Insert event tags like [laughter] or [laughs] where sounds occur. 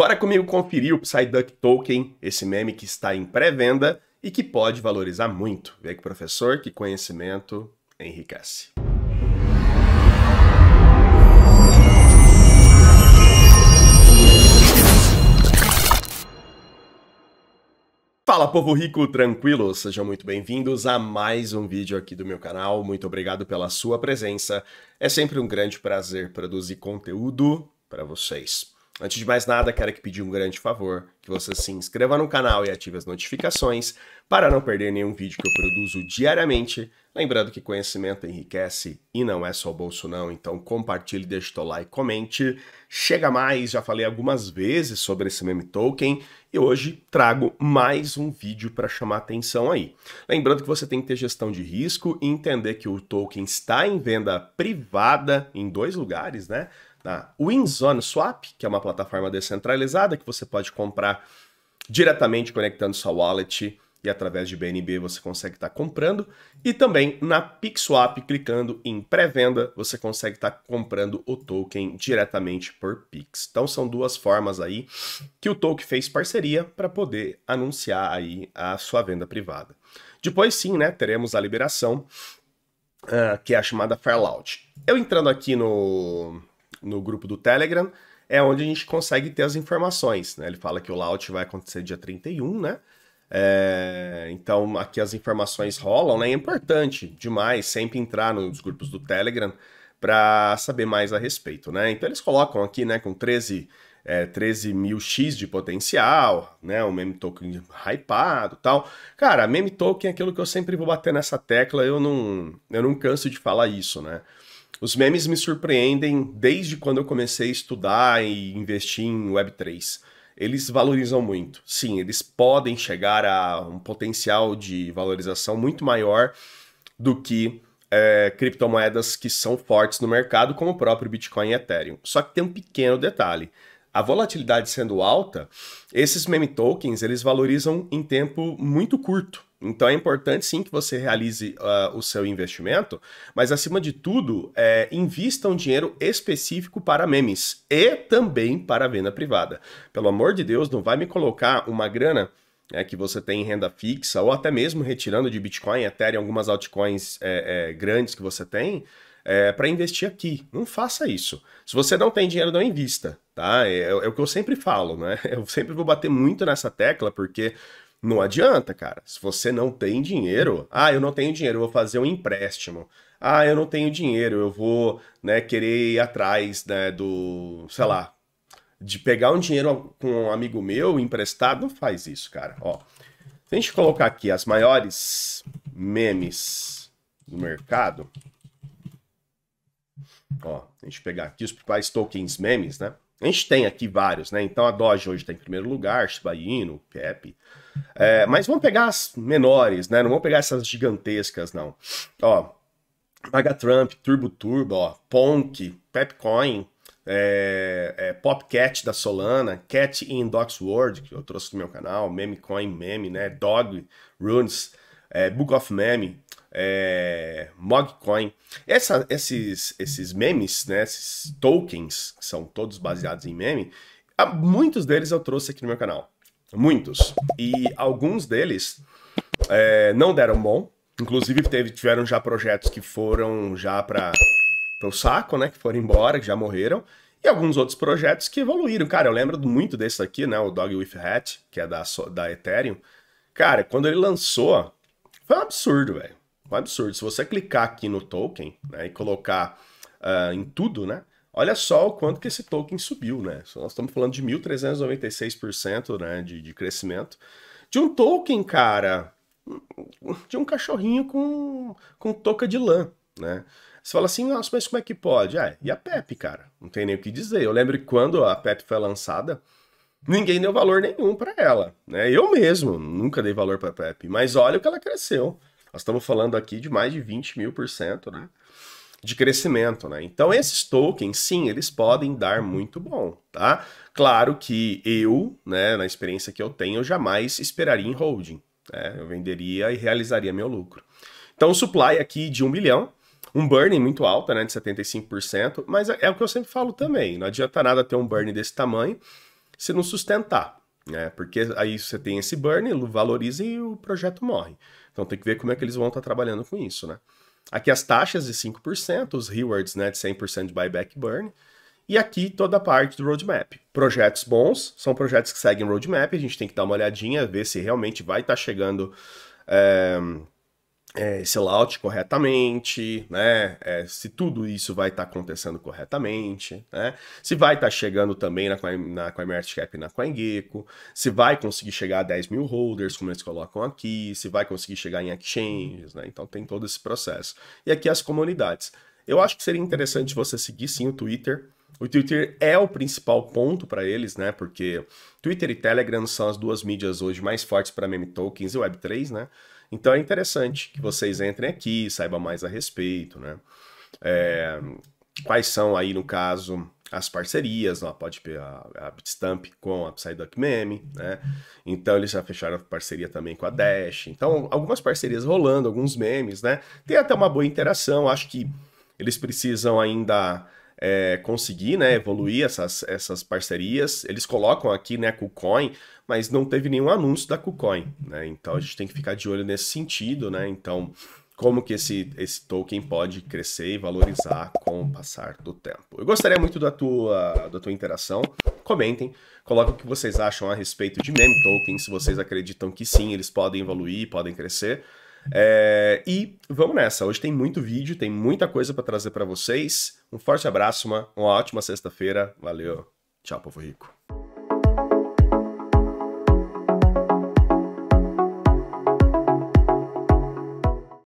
Bora comigo conferir o PsyDuck Token, esse meme que está em pré-venda e que pode valorizar muito. Vê professor, que conhecimento enriquece. Fala povo rico, tranquilo? Sejam muito bem-vindos a mais um vídeo aqui do meu canal. Muito obrigado pela sua presença. É sempre um grande prazer produzir conteúdo para vocês. Antes de mais nada, quero que pedir um grande favor, que você se inscreva no canal e ative as notificações para não perder nenhum vídeo que eu produzo diariamente. Lembrando que conhecimento enriquece e não é só o bolso não, então compartilhe, deixe o like, comente. Chega mais, já falei algumas vezes sobre esse meme token e hoje trago mais um vídeo para chamar atenção aí. Lembrando que você tem que ter gestão de risco e entender que o token está em venda privada em dois lugares, né? Tá? WinZone Swap, que é uma plataforma descentralizada que você pode comprar diretamente conectando sua wallet e através de BNB você consegue estar tá comprando. E também na PixSwap, clicando em pré-venda, você consegue estar tá comprando o token diretamente por Pix. Então são duas formas aí que o Token fez parceria para poder anunciar aí a sua venda privada. Depois sim, né, teremos a liberação, uh, que é a chamada Fairloud. Eu entrando aqui no, no grupo do Telegram, é onde a gente consegue ter as informações. Né? Ele fala que o launch vai acontecer dia 31, né? É, então aqui as informações rolam, né? É importante demais sempre entrar nos grupos do Telegram para saber mais a respeito, né? Então eles colocam aqui, né, com 13 é, 13 mil X de potencial, né? O meme token hypado tal. Cara, meme token é aquilo que eu sempre vou bater nessa tecla, eu não, eu não canso de falar isso, né? Os memes me surpreendem desde quando eu comecei a estudar e investir em Web3. Eles valorizam muito. Sim, eles podem chegar a um potencial de valorização muito maior do que é, criptomoedas que são fortes no mercado, como o próprio Bitcoin e Ethereum. Só que tem um pequeno detalhe: a volatilidade sendo alta, esses meme tokens eles valorizam em tempo muito curto. Então é importante sim que você realize uh, o seu investimento, mas acima de tudo, é, invista um dinheiro específico para memes e também para venda privada. Pelo amor de Deus, não vai me colocar uma grana é, que você tem em renda fixa ou até mesmo retirando de Bitcoin, Ethereum, algumas altcoins é, é grandes que você tem. É, para investir aqui. Não faça isso. Se você não tem dinheiro, não invista tá? É, é, é, o que eu sempre falo, né? [laughs] Eu sempre vou bater muito nessa tecla, porque não adianta, cara. Se você não tem dinheiro, ah, eu não tenho dinheiro, eu vou fazer um empréstimo. Ah, eu não tenho dinheiro, eu vou, né, querer ir atrás, né, do, sei lá, de pegar um dinheiro com um amigo meu emprestado, não faz isso, cara. Ó, se a gente colocar aqui as maiores memes do mercado, ó, a gente pegar aqui os principais tokens memes, né? A gente tem aqui vários, né? Então a Doge hoje está em primeiro lugar, Shiba Inu, Pepe. É, mas vamos pegar as menores, né? Não vamos pegar essas gigantescas, não. Ó, Trump Turbo Turbo, ó, Ponk, Pepcoin, é, é, Popcat da Solana, Cat in Docs World, que eu trouxe no meu canal, Memecoin Meme, né? Dog, Runes, é, Book of Meme, é, Mogcoin. Essa, esses, esses memes, né, esses tokens, são todos baseados em meme, muitos deles eu trouxe aqui no meu canal. Muitos. E alguns deles é, não deram bom. Inclusive teve, tiveram já projetos que foram já para o saco, né? Que foram embora, que já morreram. E alguns outros projetos que evoluíram. Cara, eu lembro muito desse aqui, né? O Dog With Hat, que é da, da Ethereum. Cara, quando ele lançou, foi um absurdo, velho um absurdo. Se você clicar aqui no token né, e colocar uh, em tudo, né? Olha só o quanto que esse token subiu, né? Nós estamos falando de 1.396% né, de, de crescimento. De um token, cara, de um cachorrinho com, com touca de lã, né? Você fala assim, nossa, mas como é que pode? Ah, e a PEP, cara? Não tem nem o que dizer. Eu lembro que quando a PEP foi lançada, ninguém deu valor nenhum para ela, né? Eu mesmo nunca dei valor para a PEP, mas olha o que ela cresceu. Nós estamos falando aqui de mais de 20 mil por cento, né? de crescimento, né? Então esses tokens, sim, eles podem dar muito bom, tá? Claro que eu, né, na experiência que eu tenho, eu jamais esperaria em holding, né? Eu venderia e realizaria meu lucro. Então supply aqui de um milhão, um burn muito alto, né, de 75%, mas é, é o que eu sempre falo também, não adianta nada ter um burn desse tamanho se não sustentar, né? Porque aí você tem esse burn, valoriza e o projeto morre. Então tem que ver como é que eles vão estar tá trabalhando com isso. Né? Aqui as taxas de 5%, os rewards né, de 100% de buyback burn. E aqui toda a parte do roadmap. Projetos bons são projetos que seguem roadmap, a gente tem que dar uma olhadinha, ver se realmente vai estar tá chegando eh, é, esse layout corretamente, né? É, se tudo isso vai estar tá acontecendo corretamente, né? Se vai estar tá chegando também na, Coin, na CoinMarketCap e na CoinGecko, se vai conseguir chegar a 10 mil holders, como eles colocam aqui, se vai conseguir chegar em exchanges, né? Então tem todo esse processo. E aqui as comunidades. Eu acho que seria interessante você seguir sim o Twitter, o Twitter é o principal ponto para eles, né? Porque Twitter e Telegram são as duas mídias hoje mais fortes para meme tokens e Web3, né? Então é interessante que vocês entrem aqui, saibam mais a respeito, né? É, quais são aí, no caso, as parcerias, ó, pode ter a, a Bitstamp com a Psyduck Meme, né? Então eles já fecharam parceria também com a Dash. Então, algumas parcerias rolando, alguns memes, né? Tem até uma boa interação, acho que eles precisam ainda é, conseguir né, evoluir uhum. essas, essas parcerias. Eles colocam aqui né, KuCoin, mas não teve nenhum anúncio da KuCoin. Né? Então a gente tem que ficar de olho nesse sentido, né? Então, como que esse, esse token pode crescer e valorizar com o passar do tempo. Eu gostaria muito da tua, da tua interação. Comentem, coloquem o que vocês acham a respeito de meme token, se vocês acreditam que sim, eles podem evoluir, podem crescer. É, e vamos nessa. Hoje tem muito vídeo, tem muita coisa para trazer para vocês. Um forte abraço, uma, uma ótima sexta-feira. Valeu. Tchau, povo rico.